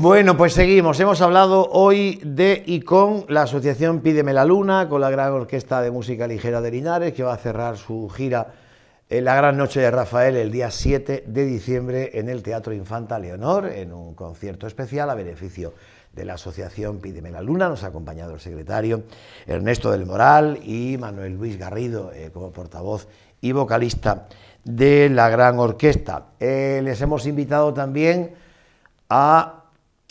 Bueno, pues seguimos. Hemos hablado hoy de y con la asociación Pídeme la Luna, con la gran orquesta de música ligera de Linares, que va a cerrar su gira en la gran noche de Rafael el día 7 de diciembre en el Teatro Infanta Leonor, en un concierto especial a beneficio de la asociación Pídeme la Luna. Nos ha acompañado el secretario Ernesto del Moral y Manuel Luis Garrido eh, como portavoz y vocalista de la gran orquesta. Eh, les hemos invitado también a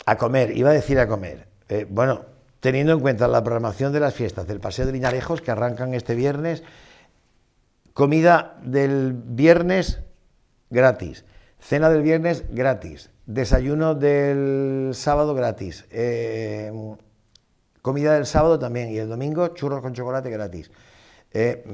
a comer, iba a decir a comer. Eh, bueno, teniendo en cuenta la programación de las fiestas del Paseo de Linarejos que arrancan este viernes, comida del viernes gratis, cena del viernes gratis, desayuno del sábado gratis, eh, comida del sábado también y el domingo churros con chocolate gratis. Eh,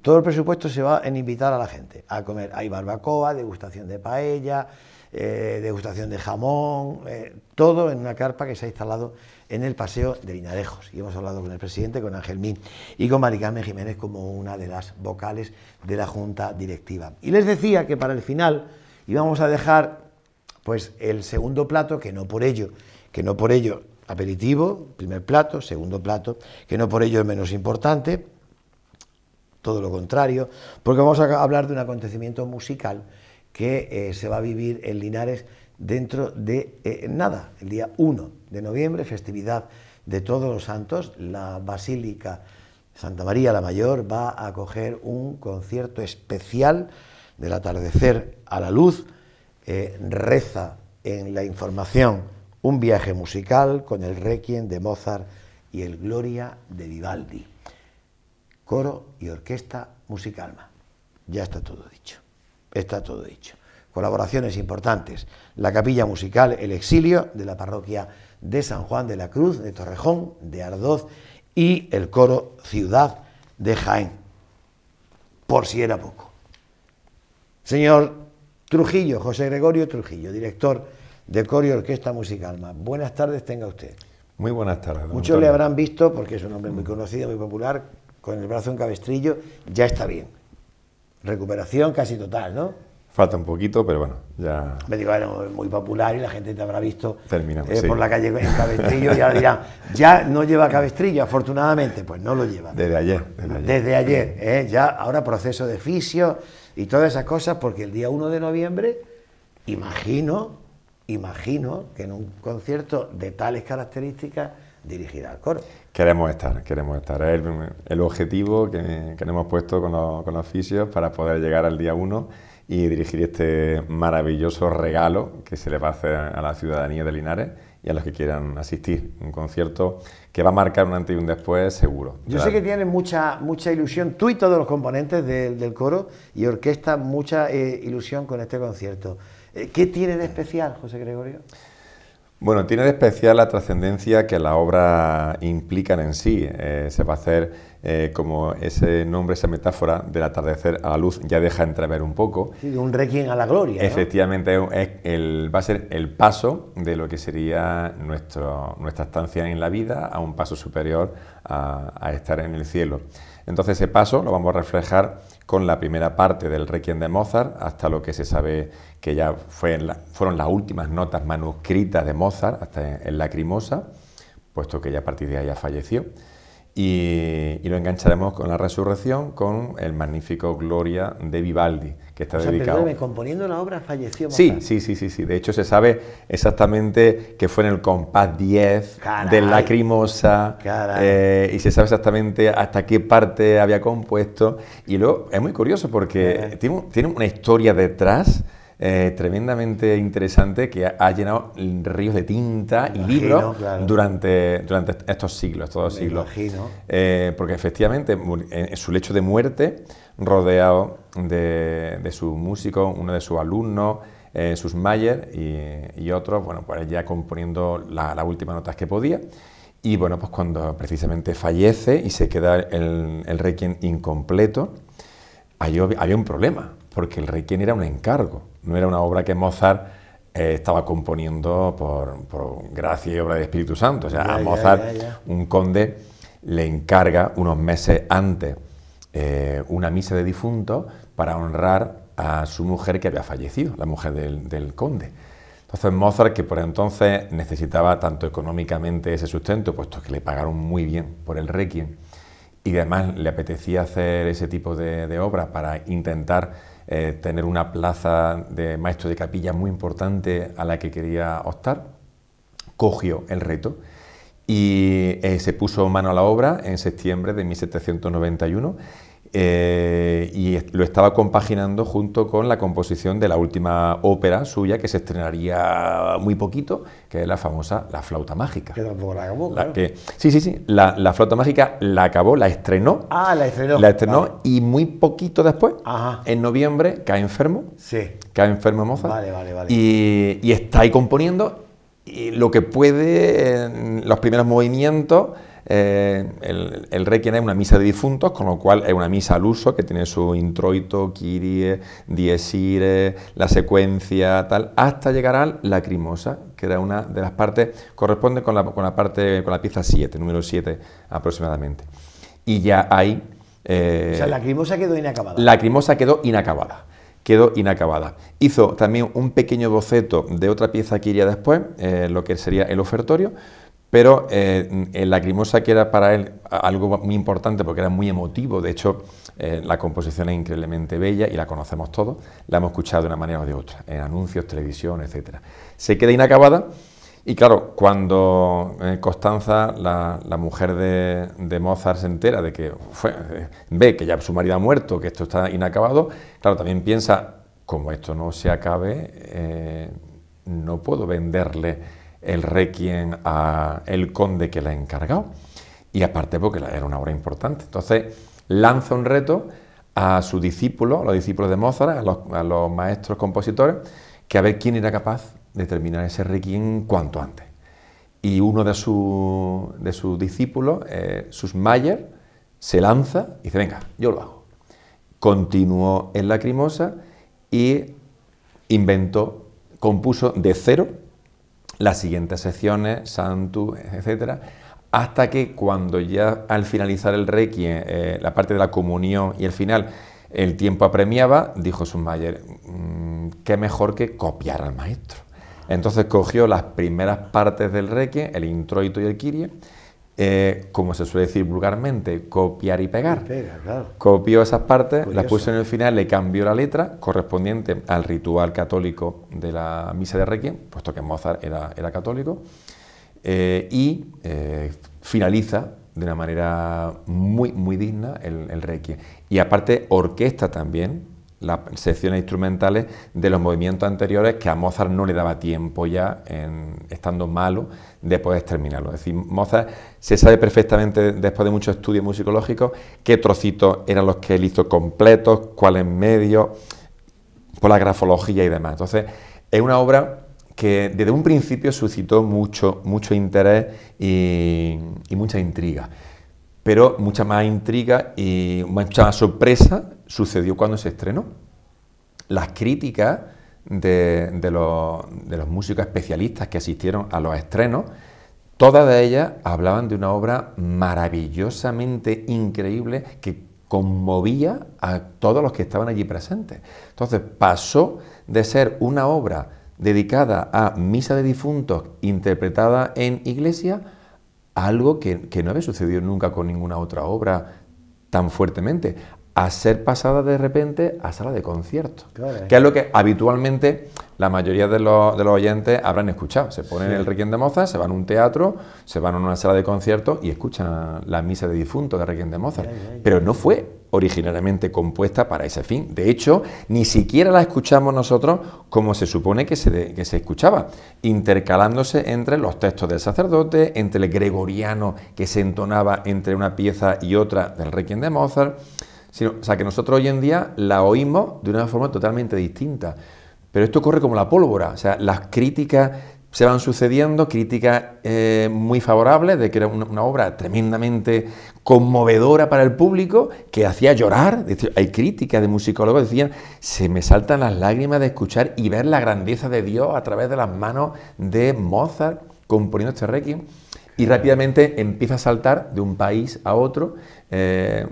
todo el presupuesto se va en invitar a la gente a comer. Hay barbacoa, degustación de paella. Eh, degustación de jamón, eh, todo en una carpa que se ha instalado en el Paseo de Linarejos. Y hemos hablado con el presidente, con Ángel Mín y con Maricarmen Jiménez como una de las vocales de la Junta Directiva. Y les decía que para el final íbamos a dejar pues el segundo plato, que no por ello, que no por ello aperitivo, primer plato, segundo plato, que no por ello es menos importante, todo lo contrario, porque vamos a hablar de un acontecimiento musical que eh, se va a vivir en Linares dentro de eh, nada, el día 1 de noviembre, festividad de todos los santos, la Basílica Santa María la Mayor va a acoger un concierto especial del atardecer a la luz, eh, reza en la información un viaje musical con el requiem de Mozart y el Gloria de Vivaldi, coro y orquesta musical, Ya está todo dicho está todo dicho. Colaboraciones importantes. La capilla musical El Exilio de la parroquia de San Juan de la Cruz, de Torrejón, de Ardoz y el coro Ciudad de Jaén. Por si era poco. Señor Trujillo, José Gregorio Trujillo, director de Coro y Orquesta Musical. Buenas tardes tenga usted. Muy buenas tardes. Muchos le habrán visto, porque es un hombre muy conocido, muy popular, con el brazo en cabestrillo, ya está bien recuperación casi total, ¿no? Falta un poquito, pero bueno, ya... Me digo, bueno, muy popular y la gente te habrá visto eh, por la calle en cabestrillo y ahora dirán, ya no lleva cabestrillo, afortunadamente, pues no lo lleva. Desde ayer. Desde ayer, eh, ya ahora proceso de fisio y todas esas cosas, porque el día 1 de noviembre, imagino, imagino que en un concierto de tales características dirigir al coro. Queremos estar, queremos estar. Es el, el objetivo que, que, nos hemos puesto con, con los fisios para poder llegar al día uno... y dirigir este maravilloso regalo que se le va a hacer a la ciudadanía de Linares y a los que quieran asistir. Un concierto que va a marcar un antes y un después seguro. Yo sé que tienes mucha, mucha ilusión, tú y todos los componentes del coro y orquesta, mucha eh, ilusión con este concierto. Eh, ¿Qué tiene de especial, José Gregorio? Bueno, tiene de especial la trascendencia que la obra implica en sí. Eh, se va a hacer eh, como ese nombre, esa metáfora del atardecer a la luz ya deja entrever un poco. Sí, un requiem a la gloria. Efectivamente, el, va a ser el paso de lo que sería nuestro, nuestra estancia en la vida a un paso superior a, a estar en el cielo. Entonces ese paso lo vamos a reflejar con la primera parte del Requiem de Mozart, hasta lo que se sabe que ya fueron las últimas notas manuscritas de Mozart, hasta en, en Lacrimosa, puesto que ya a partir de ahí ya falleció y, lo engancharemos con la resurrección, con el magnífico Gloria de Vivaldi, que está dedicado. componiendo la obra falleció. Sí, sí, sí, sí, sí. De hecho, se sabe exactamente que fue en el compás 10 de Lacrimosa eh, y se sabe exactamente hasta qué parte había compuesto. Y luego es muy curioso porque eh. tiene, una historia detrás eh, tremendamente interesante que ha, llenado ríos de tinta y libros durante, durante estos siglos, todos los siglos. Eh, porque efectivamente, en su lecho de muerte, rodeado de, de sus músicos, uno de sus alumnos, eh, sus Mayer y, otros, bueno, pues ya componiendo las últimas notas que podía. Y bueno, pues cuando precisamente fallece y se queda el, Requiem incompleto, había, había un problema, porque el Requiem era un encargo no era una obra que Mozart eh, estaba componiendo por, gracia y obra de Espíritu Santo. O sea, a Mozart, un conde, le encarga unos meses antes eh, una misa de difunto para honrar a su mujer que había fallecido, la mujer del, conde. Entonces Mozart, que por entonces necesitaba tanto económicamente ese sustento, puesto que le pagaron muy bien por el requiem, y además le apetecía hacer ese tipo de, de obra para intentar eh, tener una plaza de maestro de capilla muy importante a la que quería optar, cogió el reto y eh, se puso mano a la obra en septiembre de 1791 eh, y lo estaba compaginando junto con la composición de la última ópera suya que se estrenaría muy poquito, que es la famosa La Flauta Mágica. Que tampoco la acabó. sí, sí, sí, la, Flauta Mágica la acabó, la estrenó. Ah, la estrenó. La estrenó y muy poquito después, en noviembre, cae enfermo. Sí. Cae enfermo Moza. Vale, vale, vale. Y, está ahí componiendo lo que puede, los primeros movimientos eh, el, rey tiene una misa de difuntos, con lo cual es una misa al uso que tiene su introito, kirie, diesire, la secuencia, tal, hasta llegar al lacrimosa, que era una de las partes, corresponde con la, parte, con la pieza 7, número 7 aproximadamente. Y ya hay... Eh, o sea, lacrimosa quedó inacabada. Lacrimosa quedó inacabada quedó inacabada. Hizo también un pequeño boceto de otra pieza que iría después, eh, lo que sería el ofertorio, pero eh, la Lacrimosa, que era para él algo muy importante porque era muy emotivo, de hecho, eh, la composición es increíblemente bella y la conocemos todos, la hemos escuchado de una manera o de otra, en anuncios, televisión, etc. Se queda inacabada y claro, cuando eh, Constanza, la, mujer de, Mozart, se entera de que eh, ve que ya su marido ha muerto, que esto está inacabado, claro, también piensa, como esto no se acabe, no puedo venderle el requiem a el conde que la ha encargado. Y aparte porque era una obra importante. Entonces lanza un reto a su discípulo, a los discípulos de Mozart, a los, maestros compositores, que a ver quién era capaz de terminar ese requiem cuanto antes. Y uno de, de sus discípulos, sus eh, Susmayer, se lanza y dice, venga, yo lo hago. Continuó en Lacrimosa y inventó, compuso de cero las siguientes secciones, Santu, etc. Hasta que cuando ya al finalizar el requie... Eh, la parte de la comunión y el final, el tiempo apremiaba, dijo Schumacher, mm, qué mejor que copiar al maestro. Entonces cogió las primeras partes del requie... el introito y el Kyrie, eh, como se suele decir vulgarmente, copiar y pegar. Copió esas partes, las puso en el final, le cambió la letra correspondiente al ritual católico de la misa de Requiem, puesto que Mozart era, católico, eh, y eh, finaliza de una manera muy, muy digna el Requiem. Y aparte orquesta también las secciones instrumentales de los movimientos anteriores que a Mozart no le daba tiempo ya, en, estando malo, de poder terminarlo. Es decir, Mozart se sabe perfectamente, después de muchos estudios musicológicos, qué trocitos eran los que él hizo completos, cuáles medios, por la grafología y demás. Entonces, es una obra que desde un principio suscitó mucho, mucho interés y mucha intriga pero mucha más intriga y mucha más sorpresa sucedió cuando se estrenó. Las críticas de, los, los músicos especialistas que asistieron a los estrenos, todas de ellas hablaban de una obra maravillosamente increíble que conmovía a todos los que estaban allí presentes. Entonces pasó de ser una obra dedicada a misa de difuntos interpretada en iglesia, algo que, no había sucedido nunca con ninguna otra obra tan fuertemente, a ser pasada de repente a sala de concierto, que es lo que habitualmente la mayoría de los, de los oyentes habrán escuchado. Se ponen el Requiem de Mozart, se van a un teatro, se van a una sala de concierto y escuchan la misa de difunto de Requiem de Mozart. Pero no fue originariamente compuesta para ese fin. De hecho, ni siquiera la escuchamos nosotros como se supone que se, escuchaba, intercalándose entre los textos del sacerdote, entre el gregoriano que se entonaba entre una pieza y otra del Requiem de Mozart. Sino, o sea, que nosotros hoy en día la oímos de una forma totalmente distinta. Pero esto corre como la pólvora, o sea, las críticas se van sucediendo críticas eh, muy favorables de que era una, obra tremendamente conmovedora para el público, que hacía llorar. hay críticas de musicólogos que decían, se me saltan las lágrimas de escuchar y ver la grandeza de Dios a través de las manos de Mozart componiendo este requiem. Y rápidamente empieza a saltar de un país a otro. Eh,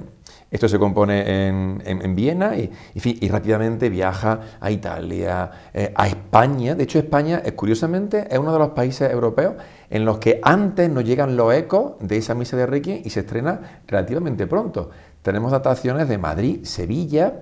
esto se compone en, en, Viena y, rápidamente viaja a Italia, eh, a España. De hecho, España, es eh, curiosamente, es uno de los países europeos en los que antes nos llegan los ecos de esa misa de Requiem y se estrena relativamente pronto. Tenemos dataciones de Madrid, Sevilla,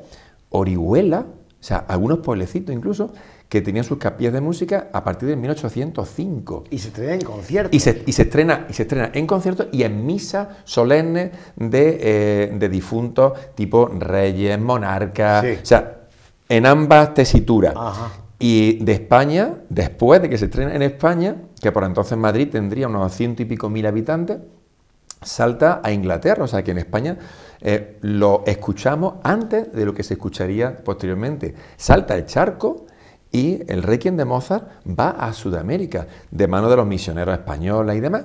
Orihuela, o sea, algunos pueblecitos incluso, que tenían sus capillas de música a partir de 1805. Y se estrena en conciertos. Y se, estrena, y se estrena en conciertos y en misas solemnes de, eh, de, difuntos tipo reyes, monarcas, o sea, en ambas tesituras. Y de España, después de que se estrena en España, que por entonces Madrid tendría unos ciento y pico mil habitantes, salta a Inglaterra, o sea que en España eh, lo escuchamos antes de lo que se escucharía posteriormente. Salta el charco y el Requiem de Mozart va a Sudamérica, de mano de los misioneros españoles y demás.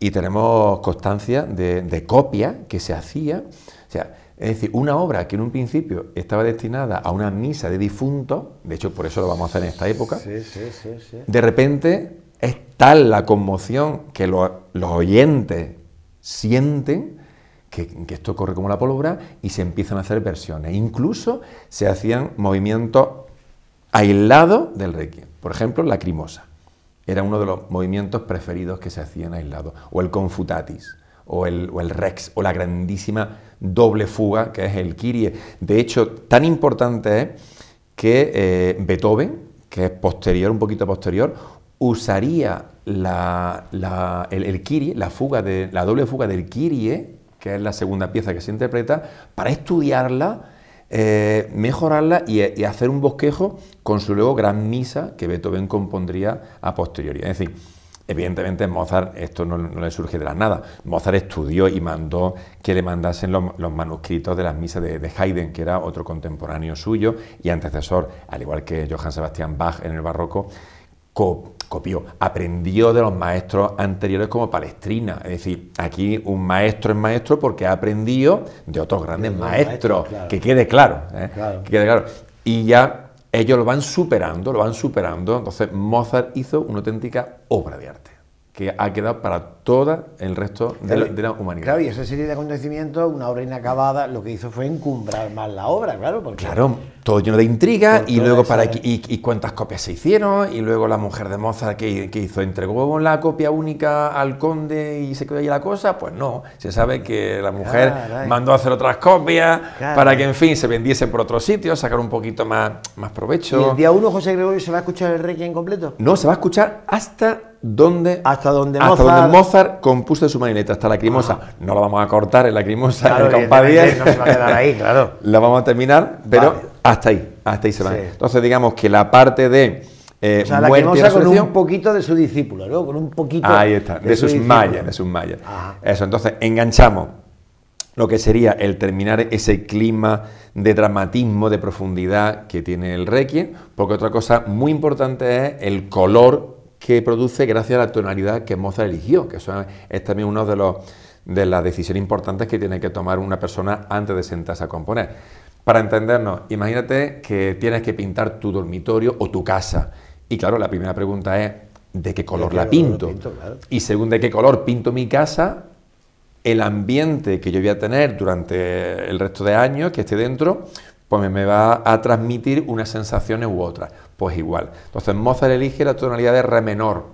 Y tenemos constancia de, de copia que se hacía. O sea, es decir, una obra que en un principio estaba destinada a una misa de difuntos, de hecho por eso lo vamos a hacer en esta época, de repente es tal la conmoción que los oyentes sienten que, que, esto corre como la pólvora y se empiezan a hacer versiones. Incluso se hacían movimientos aislado del requiem. Por ejemplo, la crimosa. Era uno de los movimientos preferidos que se hacían aislados. O el confutatis, o el, rex, o la grandísima doble fuga que es el kirie. De hecho, tan importante es que eh, Beethoven, que es posterior, un poquito posterior, usaría la, el, Kyrie, la, fuga de, la doble fuga del kirie, que es la segunda pieza que se interpreta, para estudiarla eh, mejorarla y, hacer un bosquejo con su luego gran misa que Beethoven compondría a posteriori. Es decir, evidentemente Mozart, esto no, le surge de la nada, Mozart estudió y mandó que le mandasen los, manuscritos de las misas de, Haydn, que era otro contemporáneo suyo y antecesor, al igual que Johann Sebastian Bach en el barroco, aprendió de los maestros anteriores como Palestrina. Es decir, aquí un maestro es maestro porque ha aprendido de otros grandes maestros. Que quede claro, ¿eh? Que quede claro. Y ya ellos lo van superando, lo van superando. Entonces Mozart hizo una auténtica obra de arte que ha quedado para todo el resto de, la, humanidad. Claro, y esa serie de acontecimientos, una obra inacabada, lo que hizo fue encumbrar más la obra, claro. Porque claro, todo lleno de intriga, y luego para y, cuántas copias se hicieron, y luego la mujer de Mozart que, hizo, entregó la copia única al conde y se quedó ahí la cosa, pues no, se sabe que la mujer mandó a hacer otras copias para que, en fin, se vendiese por otros sitios, sacar un poquito más, más provecho. ¿Y el día 1 José Gregorio se va a escuchar el Requiem completo? No, se va a escuchar hasta donde hasta donde Mozart, compuso su marioneta... hasta la crimosa. Ah. No la vamos a cortar en la crimosa en No se va a ahí, claro. la vamos a terminar, pero hasta ahí, hasta ahí se va. Entonces, digamos que la parte de. Eh, o sea, con un poquito de su discípulo, ¿no? Con un poquito. Ahí está, de, sus mallas, de sus Eso, entonces enganchamos lo que sería el terminar ese clima de dramatismo, de profundidad que tiene el Requiem, porque otra cosa muy importante es el color que produce gracias a la tonalidad que Mozart eligió, que eso es también una de, las decisiones importantes que tiene que tomar una persona antes de sentarse a componer. Para entendernos, imagínate que tienes que pintar tu dormitorio o tu casa. Y claro, la primera pregunta es, ¿de qué color la pinto? Y según de qué color pinto mi casa, el ambiente que yo voy a tener durante el resto de años que esté dentro, pues me va a transmitir unas sensaciones u otras pues igual. Entonces Mozart elige la tonalidad de re menor,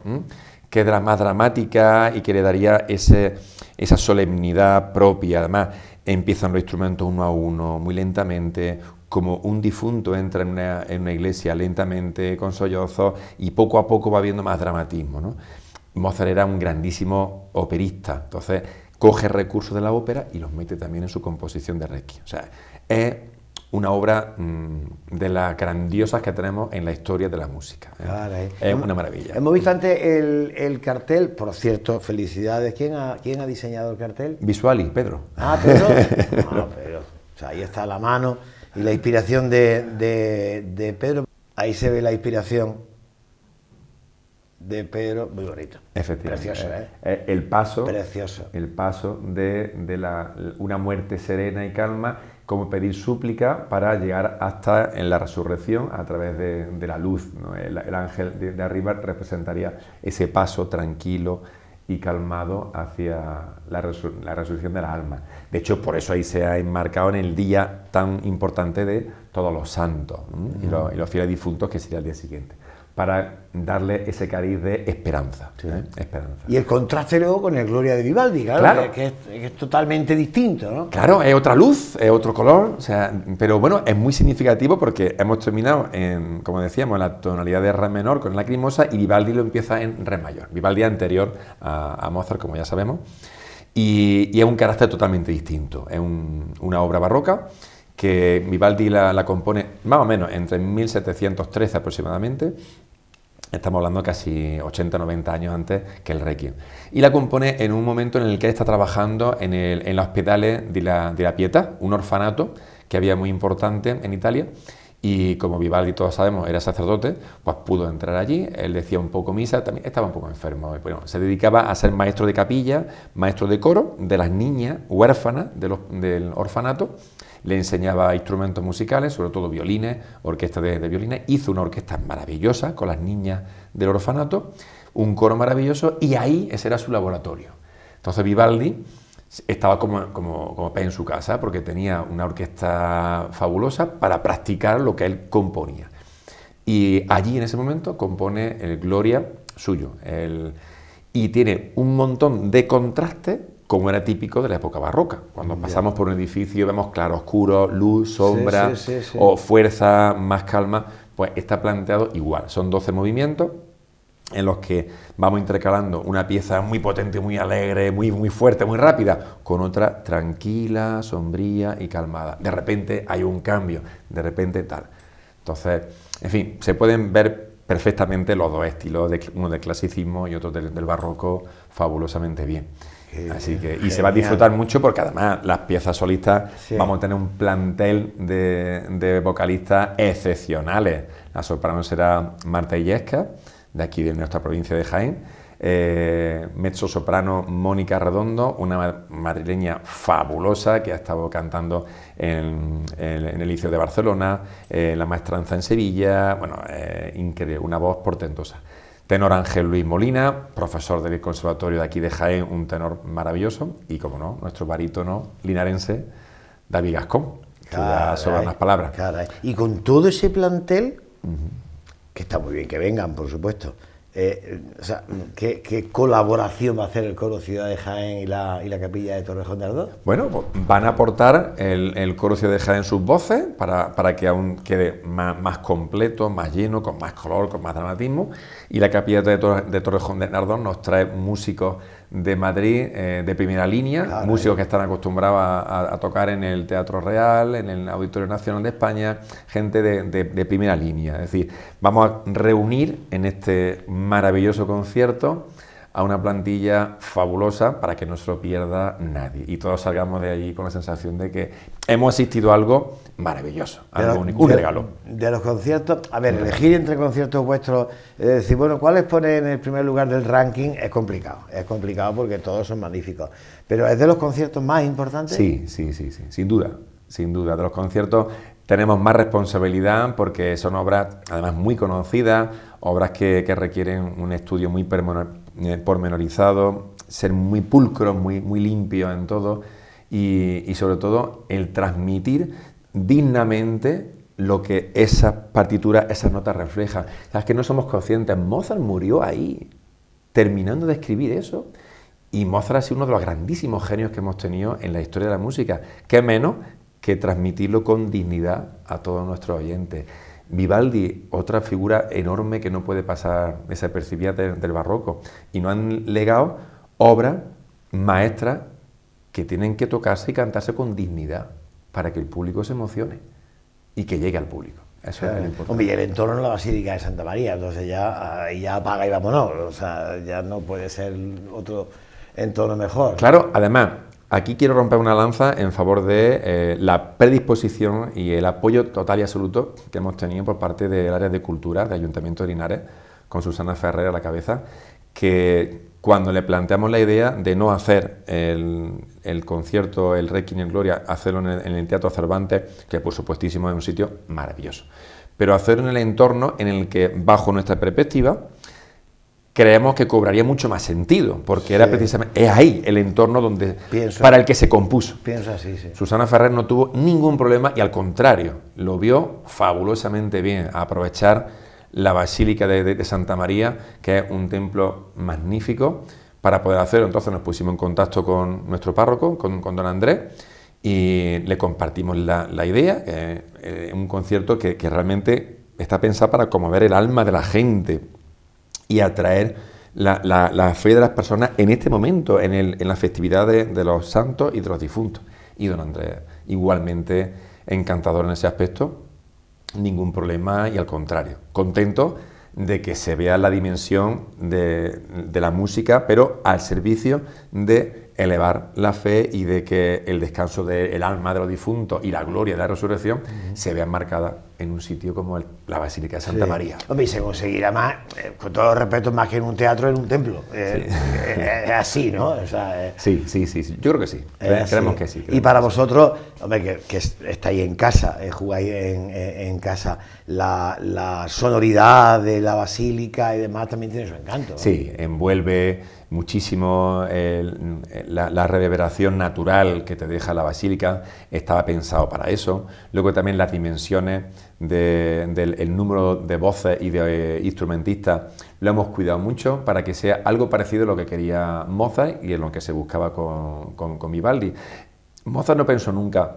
que es más dramática y que le daría esa solemnidad propia. Además, empiezan los instrumentos uno a uno, muy lentamente, como un difunto entra en una, iglesia lentamente, con sollozos, y poco a poco va habiendo más dramatismo. Mozart era un grandísimo operista, entonces coge recursos de la ópera y los mete también en su composición de Requiem. O sea, una obra mm, de las grandiosas que tenemos en la historia de la música. ¿eh? Es una maravilla. Hemos visto antes el, cartel, por cierto, felicidades. ¿Quién ha, ha diseñado el cartel? Visuali, Pedro. Ah, Pedro. ah, Pedro. ahí está la mano y la inspiración de, Pedro. Ahí se ve la inspiración de Pedro, muy bonito. Efectivamente. Precioso, ¿eh? eh el paso. Precioso. El paso de, de la, una muerte serena y calma como pedir súplica para llegar hasta en la resurrección a través de, la luz. El, ángel de, arriba representaría ese paso tranquilo y calmado hacia la, resurrección de la alma. De hecho, por eso ahí se ha enmarcado en el día tan importante de todos los santos y, los, y, los, fieles difuntos, que sería el día siguiente para darle ese cariz de ¿eh? esperanza, Y el contraste luego con el Gloria de Vivaldi, claro, Que, es, totalmente distinto, ¿no? Claro, es otra luz, es otro color, pero bueno, es muy significativo porque hemos terminado, en, como decíamos, en la tonalidad de re menor con la Crimosa y Vivaldi lo empieza en re mayor, Vivaldi anterior a, Mozart, como ya sabemos, y, es un carácter totalmente distinto, es una obra barroca que Vivaldi la, la compone más o menos entre 1713 aproximadamente Estamos hablando casi 80, 90 años antes que el Requiem. Y la compone en un momento en el que está trabajando en, el, en los hospitales de la, de un orfanato que había muy importante en Italia. Y como Vivaldi, todos sabemos, era sacerdote, pues pudo entrar allí, él decía un poco misa, también estaba un poco enfermo. se dedicaba a ser maestro de capilla, maestro de coro de las niñas huérfanas del orfanato le enseñaba instrumentos musicales, sobre todo violines, orquesta de, violines, hizo una orquesta maravillosa con las niñas del orfanato, un coro maravilloso y ahí ese era su laboratorio. Entonces Vivaldi estaba como, como, en su casa porque tenía una orquesta fabulosa para practicar lo que él componía. Y allí en ese momento compone el Gloria suyo. y tiene un montón de contrastes como era típico de la época barroca. Cuando pasamos por un edificio vemos claro oscuro, luz, sombra o fuerza, más calma, pues está planteado igual. Son 12 movimientos en los que vamos intercalando una pieza muy potente, muy alegre, muy, muy fuerte, muy rápida, con otra tranquila, sombría y calmada. De repente hay un cambio, de repente tal. Entonces, en fin, se pueden ver perfectamente los dos estilos, uno del clasicismo y otro del barroco, fabulosamente bien. Así que, y se va a disfrutar mucho porque además las piezas solistas vamos a tener un plantel de, vocalistas excepcionales. La soprano será Marta Illesca, de aquí de nuestra provincia de Jaén. Eh, mezzo soprano Mónica Redondo, una madrileña fabulosa que ha estado cantando en, el Liceo de Barcelona, eh, la maestranza en Sevilla, bueno, eh, una voz portentosa. Tenor Ángel Luis Molina, profesor del Conservatorio de aquí de Jaén, un tenor maravilloso. Y, como no, nuestro barítono linarense, David Gascón, que ya sobran las palabras. Y con todo ese plantel, que está muy bien que vengan, por supuesto, eh, o sea, ¿qué, colaboración va a hacer el Coro Ciudad de Jaén y la, la Capilla de Torrejón de Ardoz? Bueno, pues, van a aportar el, Coro Ciudad de Jaén sus voces para, que aún quede más, completo, más lleno, con más color, con más dramatismo. Y la Capilla de, Torrejón de Ardoz nos trae músicos de Madrid eh, de primera línea, músicos que están acostumbrados a, tocar en el Teatro Real, en el Auditorio Nacional de España, gente de, primera línea. Es decir, vamos a reunir en este maravilloso concierto a una plantilla fabulosa para que no se lo pierda nadie y todos salgamos de allí con la sensación de que hemos asistido a algo maravilloso, algo único, un regalo. De los conciertos, a ver, elegir entre conciertos vuestros, eh, decir, bueno, ¿cuáles ponen en el primer lugar del ranking? Es complicado, es complicado porque todos son magníficos, pero ¿es de los conciertos más importantes? Sí, sí, sí, sí, sin duda, sin duda, de los conciertos tenemos más responsabilidad porque son obras además muy conocidas, obras que, requieren un estudio muy permanente eh, pormenorizado, ser muy pulcro, muy, limpio en todo y, sobre todo el transmitir dignamente lo que esa partitura, esas notas reflejan. es que no somos conscientes. Mozart murió ahí, terminando de escribir eso. Y Mozart ha sido uno de los grandísimos genios que hemos tenido en la historia de la música. ¿Qué menos que transmitirlo con dignidad a todos nuestros oyentes? Vivaldi, otra figura enorme que no puede pasar desapercibida del, del barroco. Y no han legado obras maestras que tienen que tocarse y cantarse con dignidad para que el público se emocione y que llegue al público. Eso es lo importante. Hombre, y el entorno de la Basílica de Santa María, entonces ya, ya apaga y vámonos. O sea, ya no puede ser otro entorno mejor. Claro, además, Aquí quiero romper una lanza en favor de eh, la predisposición y el apoyo total y absoluto que hemos tenido por parte del área de cultura de Ayuntamiento de Linares, con Susana Ferrer a la cabeza, que cuando le planteamos la idea de no hacer el, concierto, el Requiem en Gloria, hacerlo en el, en el Teatro Cervantes, que por supuestísimo es un sitio maravilloso, pero hacerlo en el entorno en el que, bajo nuestra perspectiva, creemos que cobraría mucho más sentido, porque era precisamente, es ahí el entorno donde, para el que se compuso. Susana Ferrer no tuvo ningún problema y al contrario, lo vio fabulosamente bien, aprovechar la Basílica de, Santa María, que es un templo magnífico, para poder hacerlo. Entonces nos pusimos en contacto con nuestro párroco, con, don Andrés, y le compartimos la, idea, que eh, un concierto que, realmente está pensado para ver el alma de la gente y atraer la, fe de las personas en este momento, en, el, la festividad de, los santos y de los difuntos. Y don Andrés, igualmente encantador en ese aspecto, ningún problema y al contrario, contento de que se vea la dimensión de, la música, pero al servicio de elevar la fe y de que el descanso del alma de los difuntos y la gloria de la resurrección se vean marcadas en un sitio como la Basílica de Santa María. Hombre, y se conseguirá más, eh, con todo respeto, más que en un teatro, en un templo. Eh, eh, ...es así, ¿no? sí, sí, sí, yo creo que sí, creemos que sí. y para vosotros, hombre, que, estáis en casa, jugáis en, casa, la, sonoridad de la basílica y demás también tiene su encanto. Sí, envuelve muchísimo la, reverberación natural que te deja la basílica, estaba pensado para eso. Luego también las dimensiones del número de voces y de eh, instrumentistas lo hemos cuidado mucho para que sea algo parecido a lo que quería Mozart y en lo que se buscaba con, con, con Vivaldi. Mozart no pensó nunca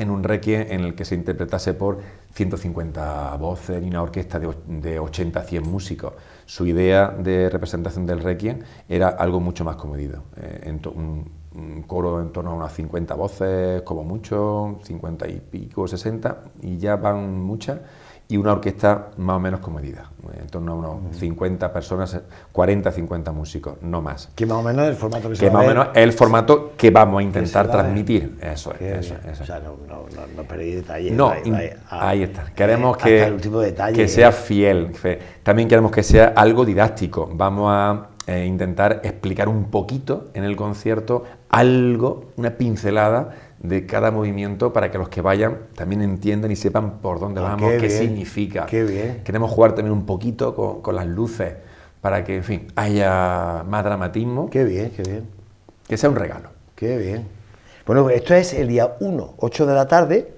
en un requiem en el que se interpretase por 150 voces y una orquesta de, 80 a 100 músicos. Su idea de representación del requiem era algo mucho más comedido, eh, en un, un, coro en torno a unas 50 voces, como mucho, 50 y pico, 60, y ya van muchas y una orquesta más o menos comedida, en torno a unos 50 personas, 40-50 músicos, no más. Que más o menos es el formato que, que más o menos el formato que vamos a intentar transmitir. Eso es, eso, O sea, no, no, no, perdí detalles. No, ahí, mm, está. Queremos eh, que, el detalle, que ¿eh? sea fiel. También queremos que sea algo didáctico. Vamos a eh, intentar explicar un poquito en el concierto algo, una pincelada de cada movimiento para que los que vayan también entiendan y sepan por dónde ah, vamos, qué, significa. Queremos jugar también un poquito con, las luces para que, en fin, haya más dramatismo. Qué bien, qué bien. Que sea un regalo. Qué bien. Bueno, esto es el día 1, 8 de la tarde.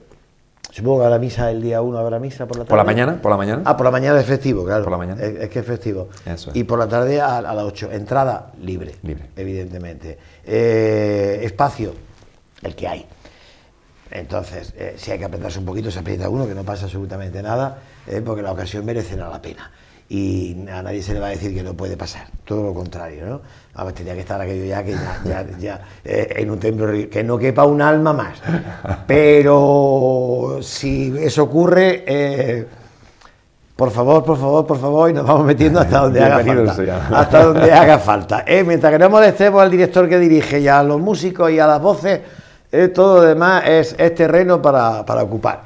Supongo que la misa el día 1, habrá misa por la tarde. Por la mañana, por la mañana. Ah, por la mañana es festivo, claro. la mañana. Es, que es festivo. Y por la tarde a, las 8. Entrada libre. Libre. Evidentemente. Eh, espacio el que hay. Entonces, eh, si hay que apretarse un poquito, se aprieta uno, que no pasa absolutamente nada, eh, porque la ocasión merecerá la pena. Y a nadie se le va a decir que no puede pasar, todo lo contrario, ¿no? A ver, tenía que estar aquello ya, que ya, ya, eh, en un templo, que no quepa un alma más. Pero si eso ocurre, por favor, por favor, por favor, y nos vamos metiendo hasta donde haga falta. Hasta donde haga falta. mientras que no molestemos al director que dirige ya a los músicos y a las voces eh, todo lo demás es, terreno para, ocupar,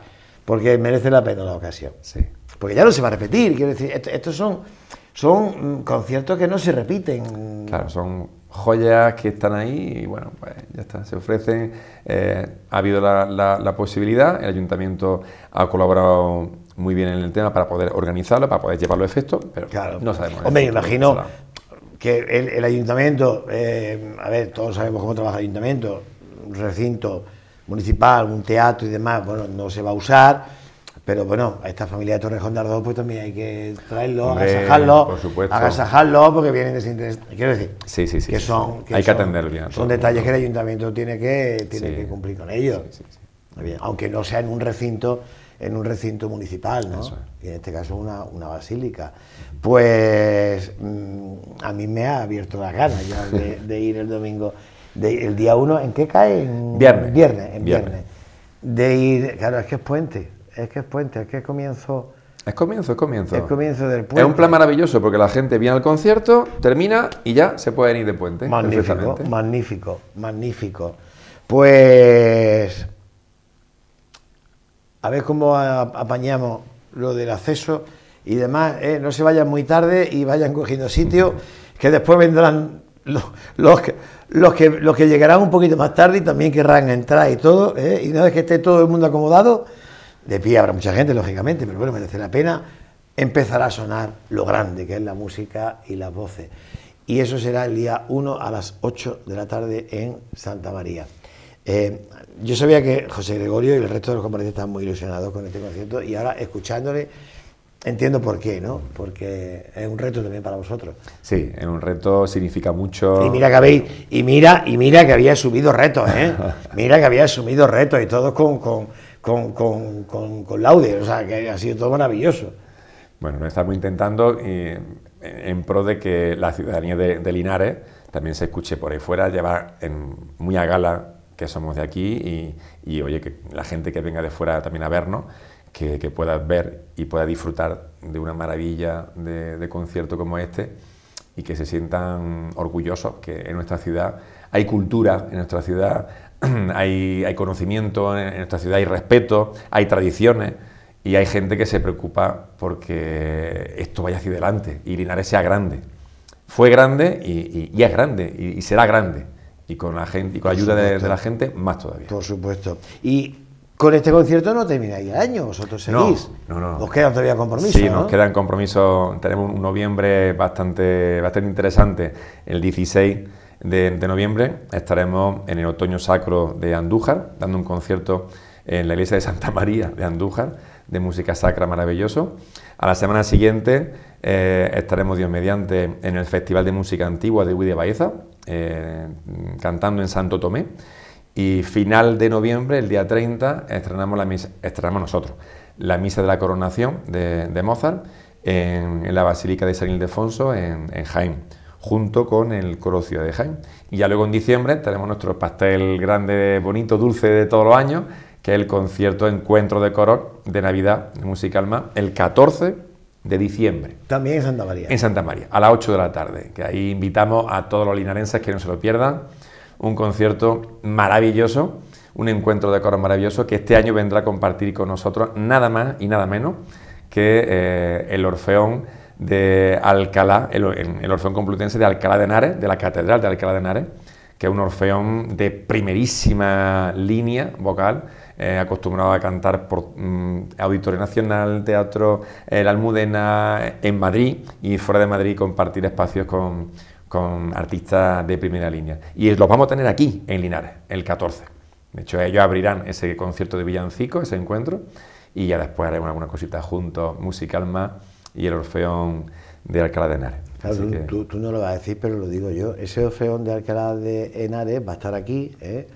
porque merece la pena la ocasión. Sí. Porque ya no se va a repetir, quiero decir, estos son, son mm, conciertos que no se repiten. Claro, son joyas que están ahí y bueno, pues ya está, se ofrecen. Eh, ha habido la, la, posibilidad, el ayuntamiento ha colaborado muy bien en el tema para poder organizarlo, para poder llevarlo a efecto, pero no sabemos. Hombre, imagino que el, ayuntamiento, eh, a ver, todos sabemos cómo trabaja el ayuntamiento, recinto municipal, un teatro y demás, bueno, no se va a usar, pero bueno, a esta familia de Torrejón de pues también hay que traerlo, agasajarlo, agasajarlo, porque vienen desinteresados. Quiero decir, que son. hay que atender bien. Son detalles que el ayuntamiento tiene que, tiene que cumplir con ellos. Aunque no sea en un recinto en un recinto municipal, ¿no? Y en este caso una, basílica. Pues mm, a mí me ha abierto las ganas ya de ir el domingo el día 1, ¿en qué cae? viernes. Viernes, en viernes. De ir, claro, es que es puente, es que es puente, es que es comienzo. Es comienzo, es comienzo. Es comienzo del puente. Es un plan maravilloso porque la gente viene al concierto, termina y ya se pueden ir de puente. Magnífico, magnífico, magnífico. Pues. A ver cómo apañamos lo del acceso y demás. ¿eh? No se vayan muy tarde y vayan cogiendo sitio, que después vendrán los, que, que, llegarán un poquito más tarde y también querrán entrar y todo, ¿eh? y una vez que esté todo el mundo acomodado, de pie habrá mucha gente, lógicamente, pero bueno, merece la pena, empezará a sonar lo grande, que es la música y las voces. Y eso será el día 1 a las 8 de la tarde en Santa María. Eh, yo sabía que José Gregorio y el resto de los compañeros están muy ilusionados con este concierto y ahora escuchándole Entiendo por qué, ¿no? Porque es un reto también para vosotros. Sí, es un reto, significa mucho. Y mira que habéis, y mira, y mira que había subido retos, ¿eh? mira que había subido retos y todos con, con, con, o sea, que ha sido todo maravilloso. Bueno, nos estamos intentando en pro de que la ciudadanía de, Linares también se escuche por ahí fuera, llevar en, muy a gala que somos de aquí y, y oye, que la gente que venga de fuera también a vernos que, puedas ver y puedas disfrutar de una maravilla de, concierto como este y que se sientan orgullosos que en nuestra ciudad hay cultura, en nuestra ciudad hay, conocimiento, en nuestra ciudad hay respeto, hay tradiciones y hay gente que se preocupa porque esto vaya hacia adelante y Linares sea grande. Fue grande y, es grande y, será grande. Y con la gente, y con ayuda de, la gente, más todavía. Por supuesto. Y con este concierto no termináis el año, vosotros seguís. No, no, no. Os quedan todavía compromisos. Sí, nos quedan compromisos. Tenemos un noviembre bastante, bastante interesante. El 16 de, noviembre estaremos en el Otoño Sacro de Andújar, dando un concierto en la iglesia de Santa María de Andújar, de música sacra maravilloso. A la semana siguiente eh, estaremos, Dios mediante, en el Festival de Música Antigua de Huy de Baeza, eh, cantando en Santo Tomé. Y final de noviembre, el día 30, estrenamos, la misa, estrenamos nosotros la misa de la coronación de, Mozart en, la Basílica de San Ildefonso en, en junto con el coro Ciudad de Jaén. Y ya luego en diciembre tenemos nuestro pastel grande, bonito, dulce de todos los años, que es el concierto Encuentro de Coro de Navidad de Música el 14 de diciembre. También en Santa María. En Santa María, a las 8 de la tarde, que ahí invitamos a todos los linarenses que no se lo pierdan un concierto maravilloso, un encuentro de coro maravilloso que este año vendrá a compartir con nosotros nada más y nada menos que eh, el Orfeón de Alcalá, el, Orfeón Complutense de Alcalá de Henares, de la Catedral de Alcalá de Henares, que es un orfeón de primerísima línea vocal, eh, acostumbrado a cantar por mm, Auditorio Nacional, Teatro, el eh, Almudena, en Madrid y fuera de Madrid compartir espacios con con artistas de primera línea. Y los vamos a tener aquí, en Linares, el 14. De hecho, ellos abrirán ese concierto de villancico, ese encuentro, y ya después haremos alguna cosita juntos, musical más, y el Orfeón de Alcalá de Henares. Claro, tú, no lo vas a decir, pero lo digo yo. Ese Orfeón de Alcalá de Henares va a estar aquí, ¿eh?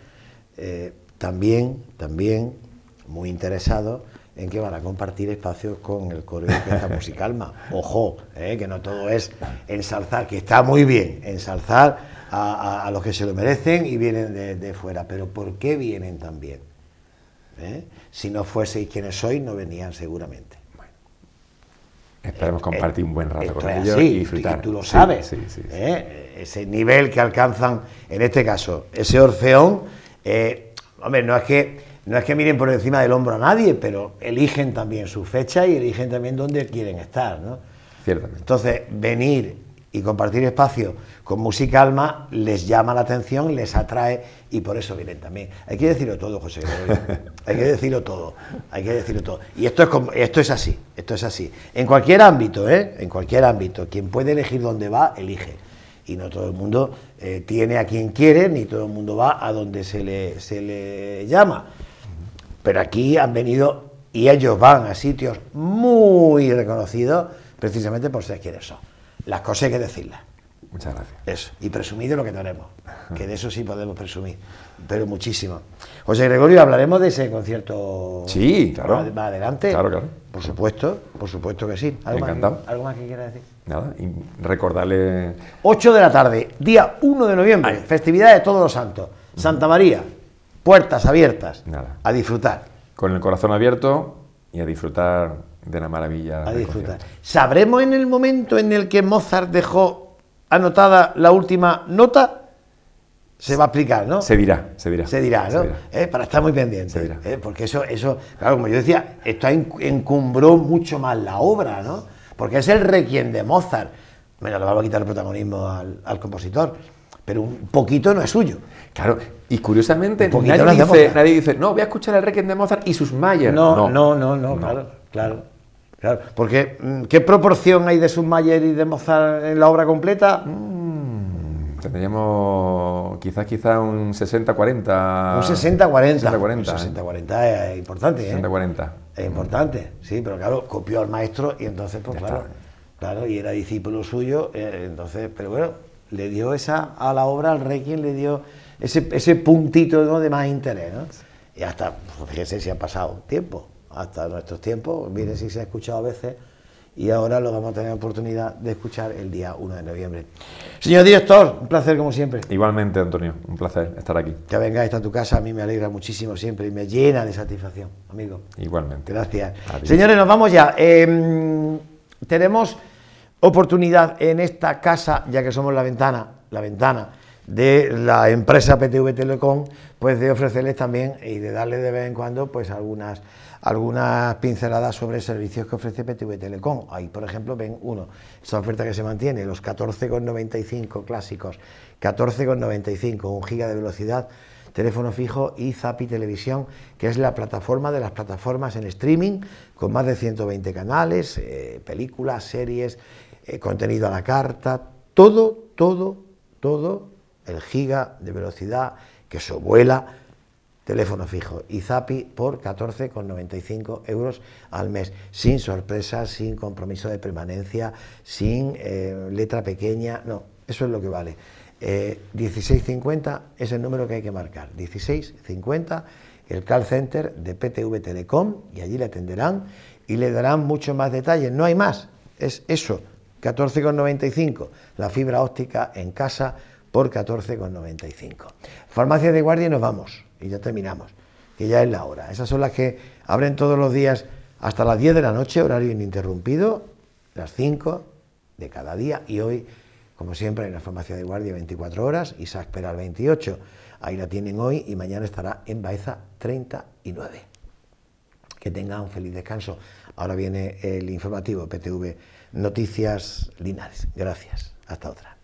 Eh, también, también, muy interesado en que van a compartir espacios con el coro de la musicalma. Ojo, eh, que no todo es ensalzar, que está muy bien ensalzar a, los que se lo merecen y vienen de, fuera, pero ¿por qué vienen también? bien... Eh, si no fueseis quienes sois, no venían seguramente. Bueno. Esperemos eh, compartir un buen rato con ellos y disfrutar. tú lo sabes. ese nivel que alcanzan, en este caso, ese Orfeón, hombre, no es que no es que miren por encima del hombro a nadie, pero eligen también su fecha y eligen también dónde quieren estar, ¿no? Entonces, venir y compartir espacio con música alma les llama la atención, les atrae y por eso vienen también. Hay que decirlo todo, José. hay que decirlo todo. Hay que decirlo todo. Y esto es como, esto es así, esto es así. En cualquier ámbito, ¿eh? En cualquier ámbito, quien puede elegir dónde va, elige. Y no todo el mundo eh, tiene a quien quiere, ni todo el mundo va a donde se le llama. Pero aquí han venido y ellos van a sitios muy reconocidos precisamente por ser quienes son. Las cosas hay que decirlas. Muchas gracias. Eso. Y presumido de lo que tenemos, que de eso sí podemos presumir, pero muchísimo. José Gregorio, hablaremos de ese concierto. Sí, Más adelante. Claro, claro. Por supuesto, por supuesto que sí. ¿Algo, Más, ¿algo más que quieras decir? Nada, y recordarle. 8 de la tarde, día 1 de noviembre, festividad de Todos los Santos, Santa María puertas abiertas. A disfrutar. Con el corazón abierto y a disfrutar de la maravilla. A disfrutar. ¿Sabremos en el momento en el que Mozart dejó anotada la última nota? se va a aplicar, ¿no? Se dirá, se dirá. Se dirá, ¿no? Eh, para estar muy pendiente. Eh, porque eso, eso, claro, como yo decía, esto encumbró mucho más la obra, ¿no? Porque es el requiem de Mozart. me lo vamos a quitar el protagonismo al compositor pero un poquito no es suyo. Claro, y curiosamente nadie dice, nadie dice, no, voy a escuchar el Requiem de Mozart y sus Mayer. No, no, no, no, claro, claro. Claro, porque mm, ¿qué proporción hay de sus Mayer y de Mozart en la obra completa? Mm, tendríamos quizás quizás un 60-40. Un 60-40. Un 60-40 es importante. 60-40. ¿eh? Es mm. importante, sí, pero claro, copió al maestro y entonces, pues claro, claro, y era discípulo suyo, eh, entonces, pero bueno, le dio esa a la obra, al Rey, quien le dio ese, puntito de más interés. Y hasta, pues, fíjense si ha pasado tiempo, hasta nuestros tiempos, miren si se ha escuchado a veces y ahora lo vamos a tener oportunidad de escuchar el día 1 de noviembre. Señor director, un placer como siempre. Igualmente, Antonio, un placer estar aquí. Que vengáis a tu casa, a mí me alegra muchísimo siempre y me llena de satisfacción, amigo. Igualmente. Gracias. Señores, nos vamos ya. Em, tenemos oportunidad en esta casa, ya que somos la ventana, la ventana de la empresa PTV Telecom, pues de ofrecerles también y de darle de vez en cuando pues algunas, algunas pinceladas sobre servicios que ofrece PTV Telecom. Ahí, por ejemplo, ven uno, esa oferta que se mantiene, los 14,95 clásicos, 14,95, un giga de velocidad, teléfono fijo y Zapi Televisión, que es la plataforma de las plataformas en streaming, con más de 120 canales, eh, películas, series, eh, contenido a la carta, todo, todo, todo, el giga de velocidad que vuela, teléfono fijo y Zapi por 14,95 euros al mes, sin sorpresas, sin compromiso de permanencia, sin eh, letra pequeña, no, eso es lo que vale. 16,50 eh, es el número que hay que marcar, 16,50 el call center de PTV Telecom y allí le atenderán y le darán mucho más detalles, no hay más, es eso, 14,95. La fibra óptica en casa por 14,95. Farmacia de guardia nos vamos. Y ya terminamos, que ya es la hora. Esas son las que abren todos los días hasta las 10 de la noche, horario ininterrumpido, las 5 de cada día. Y hoy, como siempre, en la farmacia de guardia 24 horas, y Isaac al 28. Ahí la tienen hoy y mañana estará en Baeza 39. Que tengan un feliz descanso. Ahora viene el informativo PTV Noticias Linares. Gracias. Hasta otra.